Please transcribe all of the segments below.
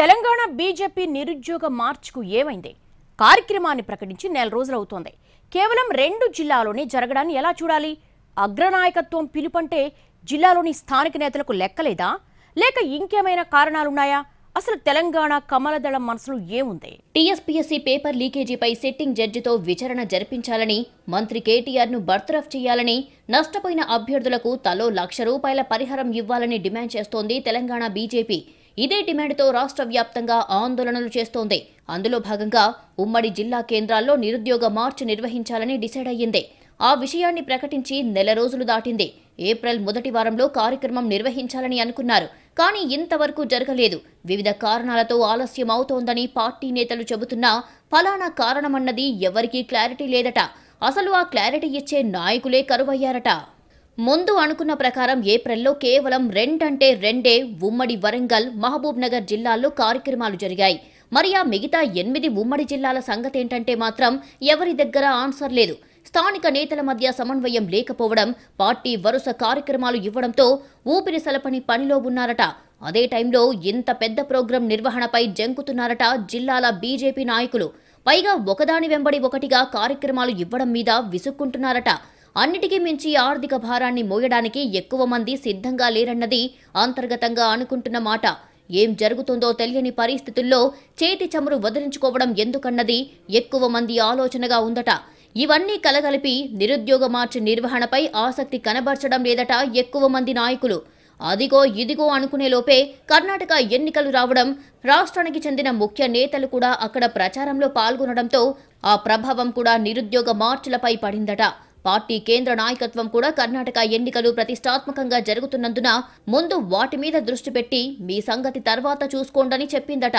Telangana BJP నిరుద్యోగ మార్చ్కు ఏమైంది కార్యక్రమాన్ని ప్రకటించి నెల రోజులవుతోంది కేవలం రెండు జిల్లాలోనే జరగడాన్ని ఎలా చూడాలి అగ్రనాయకత్వం పిలుపంటే జిల్లాలోని స్థానిక నేతలకు లెక్కలేదా లేక ఇంకేమైనా కారణాలున్నాయా అసలు తెలంగాణ కమలదళం మనసులో ఏముంది టీఎస్పీఎస్సీ పేపర్ లీకేజీపై సిట్టింగ్ జడ్జితో విచారణ జరిపించాలని మంత్రి కేటీఆర్ను బర్తరఫ్ చేయాలని నష్టపోయిన అభ్యర్థులకు తలో లక్ష రూపాయల పరిహారం ఇవ్వాలని డిమాండ్ చేస్తోంది తెలంగాణ బీజేపీ ఇదే డిమాండ్తో రాష్ట్ర వ్యాప్తంగా ఆందోళనలు చేస్తోంది అందులో భాగంగా ఉమ్మడి జిల్లా కేంద్రాల్లో నిరుద్యోగ మార్చ్ నిర్వహించాలని డిసైడ్ అయ్యింది ఆ విషయాన్ని ప్రకటించి నెల రోజులు దాటింది ఏప్రిల్ మొదటి వారంలో కార్యక్రమం నిర్వహించాలని అనుకున్నారు కానీ ఇంతవరకు జరగలేదు వివిధ కారణాలతో ఆలస్యం అవుతోందని పార్టీ నేతలు చెబుతున్నా ఫలానా కారణమన్నది ఎవరికీ క్లారిటీ లేదట అసలు ఆ క్లారిటీ ఇచ్చే నాయకులే కరువయ్యారట ముందు అనుకున్న ప్రకారం ఏప్రిల్లో కేవలం రెండంటే రెండే ఉమ్మడి వరంగల్ మహబూబ్ నగర్ జిల్లాల్లో కార్యక్రమాలు జరిగాయి మరి ఆ మిగతా ఎనిమిది ఉమ్మడి జిల్లాల సంగతి ఏంటంటే మాత్రం ఎవరి దగ్గర ఆన్సర్ లేదు స్థానిక నేతల మధ్య సమన్వయం లేకపోవడం పార్టీ వరుస కార్యక్రమాలు ఇవ్వడంతో ఊపిరి సలపని పనిలో ఉన్నారట అదే టైంలో ఇంత పెద్ద ప్రోగ్రాం నిర్వహణపై జంకుతున్నారట జిల్లాల బీజేపీ నాయకులు పైగా ఒకదాని వెంబడి ఒకటిగా కార్యక్రమాలు ఇవ్వడం మీద విసుక్కుంటున్నారట అన్నిటికీ మించి ఆర్థిక భారాన్ని మోయడానికి ఎక్కువ మంది సిద్ధంగా లేరన్నది అంతర్గతంగా అనుకుంటున్న మాట ఏం జరుగుతుందో తెలియని పరిస్థితుల్లో చేతి చమురు వదిలించుకోవడం ఎందుకన్నది ఎక్కువ మంది ఆలోచనగా ఉందట ఇవన్నీ కలగలిపి నిరుద్యోగ మార్చి నిర్వహణపై ఆసక్తి కనబర్చడం లేదట ఎక్కువ మంది నాయకులు అదిగో ఇదిగో అనుకునే లోపే కర్ణాటక ఎన్నికలు రావడం రాష్ట్రానికి చెందిన ముఖ్య నేతలు కూడా అక్కడ ప్రచారంలో పాల్గొనడంతో ఆ ప్రభావం కూడా నిరుద్యోగ మార్చులపై పడిందట పార్టీ కేంద్ర నాయకత్వం కూడా కర్ణాటక ఎన్నికలు ప్రతిష్టాత్మకంగా జరుగుతున్నందున ముందు వాటి మీద దృష్టి పెట్టి మీ సంగతి తర్వాత చూసుకోండని చెప్పిందట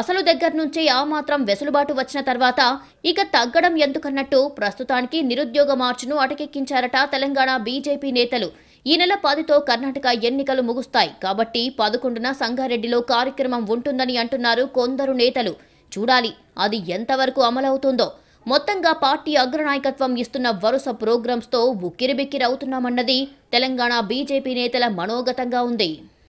అసలు దగ్గర నుంచే ఆ మాత్రం వెసులుబాటు వచ్చిన తర్వాత ఇక తగ్గడం ఎందుకన్నట్టు ప్రస్తుతానికి నిరుద్యోగ మార్చును అటకెక్కించారట తెలంగాణ బీజేపీ నేతలు ఈ నెల పదితో కర్ణాటక ఎన్నికలు ముగుస్తాయి కాబట్టి పదకొండున సంగారెడ్డిలో కార్యక్రమం ఉంటుందని అంటున్నారు కొందరు నేతలు చూడాలి అది ఎంతవరకు అమలవుతుందో మొత్తంగా పార్టీ అగ్రనాయకత్వం ఇస్తున్న వరుస ప్రోగ్రామ్స్తో ఉక్కిరిబిక్కిరవుతున్నామన్నది తెలంగాణ బీజేపీ నేతల మనోగతంగా ఉంది